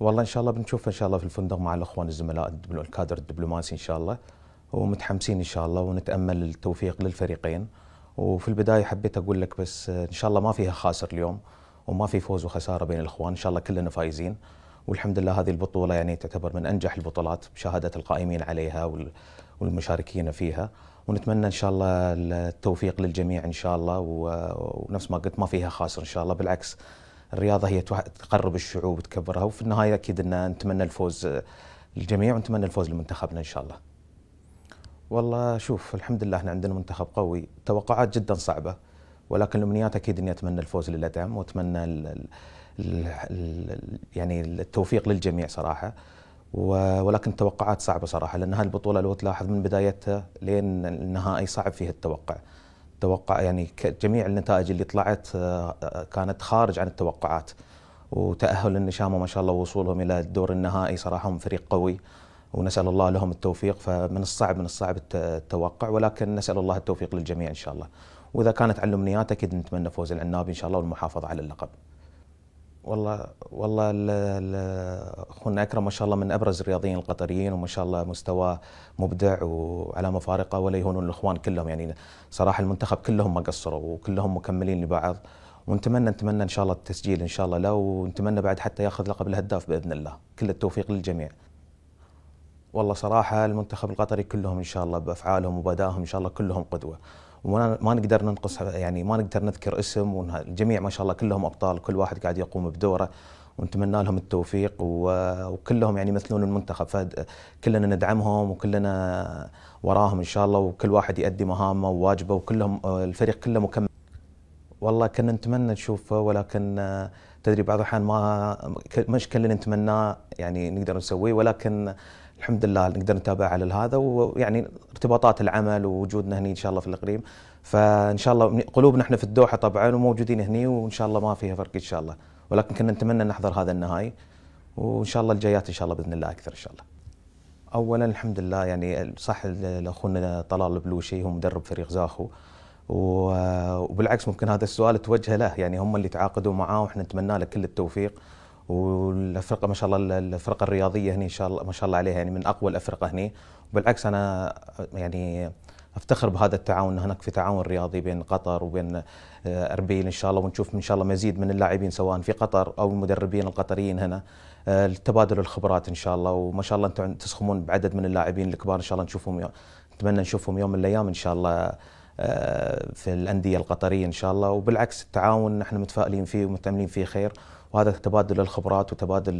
والله ان شاء الله بنشوف ان شاء الله في الفندق مع الاخوان الزملاء الكادر الدبلوماسي ان شاء الله ومتحمسين ان شاء الله ونتامل التوفيق للفريقين وفي البدايه حبيت اقول لك بس ان شاء الله ما فيها خاسر اليوم وما في فوز وخساره بين الاخوان ان شاء الله كلنا فايزين والحمد لله هذه البطوله يعني تعتبر من انجح البطولات بشهاده القائمين عليها والمشاركين فيها ونتمنى ان شاء الله التوفيق للجميع ان شاء الله ونفس ما قلت ما فيها خاسر ان شاء الله بالعكس الرياضه هي تقرب الشعوب وتكبرها وفي النهايه اكيد ان نتمنى الفوز للجميع ونتمنى الفوز لمنتخبنا ان شاء الله. والله شوف الحمد لله احنا عندنا منتخب قوي، توقعات جدا صعبه ولكن الامنيات اكيد اني اتمنى الفوز للادعم واتمنى الـ الـ الـ يعني التوفيق للجميع صراحه. ولكن التوقعات صعبه صراحه لان هالبطوله لو تلاحظ من بدايتها لين النهائي صعب فيه التوقع. توقع يعني جميع النتائج اللي طلعت آه، آه، كانت خارج عن التوقعات وتاهل النشامه ما شاء الله ووصولهم الى الدور النهائي صراحه هم فريق قوي ونسال الله لهم التوفيق فمن الصعب من الصعب التوقع ولكن نسال الله التوفيق للجميع ان شاء الله واذا كانت على الامنيات اكيد نتمنى فوز العنابي ان شاء الله والمحافظه على اللقب والله والله اخونا اكرم ما شاء الله من ابرز الرياضيين القطريين وما شاء الله مستواه مبدع وعلامه فارقه ولا يهونون الاخوان كلهم يعني صراحه المنتخب كلهم ما قصروا وكلهم مكملين لبعض ونتمنى نتمنى ان شاء الله التسجيل ان شاء الله له ونتمنى بعد حتى ياخذ لقب الهداف باذن الله كل التوفيق للجميع والله صراحه المنتخب القطري كلهم ان شاء الله بافعالهم وبادائهم ان شاء الله كلهم قدوه وما نقدر ننقص يعني ما نقدر نذكر اسم والجميع ما شاء الله كلهم ابطال كل واحد قاعد يقوم بدوره ونتمنى لهم التوفيق وكلهم يعني يمثلون المنتخب فكلنا ندعمهم وكلنا وراهم ان شاء الله وكل واحد يؤدي مهامه وواجبه وكلهم الفريق كله مكمل والله كنا نتمنى نشوفه ولكن آه، تدري بعض الاحيان ما مش كل اللي نتمناه يعني نقدر نسويه ولكن الحمد لله نقدر نتابع على هذا ويعني ارتباطات العمل ووجودنا هنا ان شاء الله في الاقليم فان شاء الله قلوبنا احنا في الدوحه طبعا وموجودين هنا وان شاء الله ما فيها فرق ان شاء الله ولكن كنا نتمنى نحضر هذا النهائي وان شاء الله الجايات ان شاء الله باذن الله اكثر ان شاء الله. اولا الحمد لله يعني صح لاخونا طلال البلوشي هو مدرب فريق زاخو وبالعكس ممكن هذا السؤال توجهه له يعني هم اللي تعاقدوا معاه واحنا نتمنى له كل التوفيق والفرقه ما شاء الله الفرقه الرياضيه هنا ان شاء الله ما شاء الله عليها يعني من اقوى الافرقه هنا وبالعكس انا يعني افتخر بهذا التعاون هناك في تعاون رياضي بين قطر وبين آه، اربيل ان شاء الله ونشوف ان شاء الله مزيد من اللاعبين سواء في قطر او المدربين القطريين هنا آه، تبادل الخبرات ان شاء الله وما شاء الله انتم تسخمون بعدد من اللاعبين الكبار ان شاء الله نشوفهم نتمنى نشوفهم يوم من الايام ان شاء الله آه، في الانديه القطريه ان شاء الله وبالعكس التعاون نحن متفائلين فيه ومتاملين فيه خير وهذا تبادل الخبرات وتبادل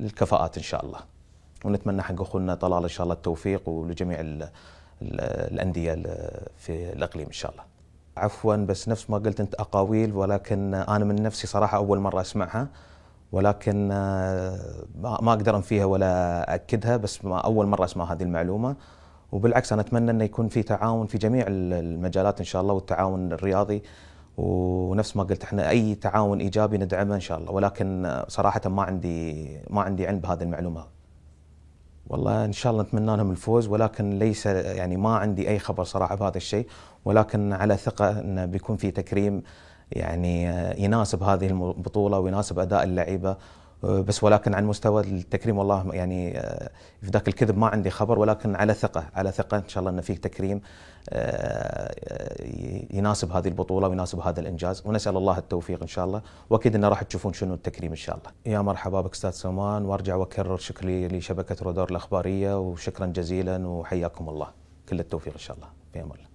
الكفاءات ان شاء الله ونتمنى حق اخونا طلال ان شاء الله التوفيق ولجميع الانديه في الاقليم ان شاء الله عفوا بس نفس ما قلت انت اقاويل ولكن انا من نفسي صراحه اول مره اسمعها ولكن آه، ما اقدر انفيها ولا اكدها بس ما اول مره اسمع هذه المعلومه وبالعكس انا اتمنى انه يكون في تعاون في جميع المجالات ان شاء الله والتعاون الرياضي ونفس ما قلت احنا اي تعاون ايجابي ندعمه ان شاء الله ولكن صراحه ما عندي ما عندي علم بهذه المعلومه والله ان شاء الله نتمنى لهم الفوز ولكن ليس يعني ما عندي اي خبر صراحه بهذا الشيء ولكن على ثقه انه بيكون في تكريم يعني آه، يناسب هذه البطوله ويناسب اداء اللعيبه آه، بس ولكن عن مستوى التكريم والله يعني آه، في ذاك الكذب ما عندي خبر ولكن على ثقه على ثقه ان شاء الله ان في تكريم آه، يناسب هذه البطوله ويناسب هذا الانجاز ونسال الله التوفيق ان شاء الله واكيد انه راح تشوفون شنو التكريم ان شاء الله. يا مرحبا بك استاذ سومان وارجع واكرر شكري لشبكه رودور الاخباريه وشكرا جزيلا وحياكم الله كل التوفيق ان شاء الله في الله.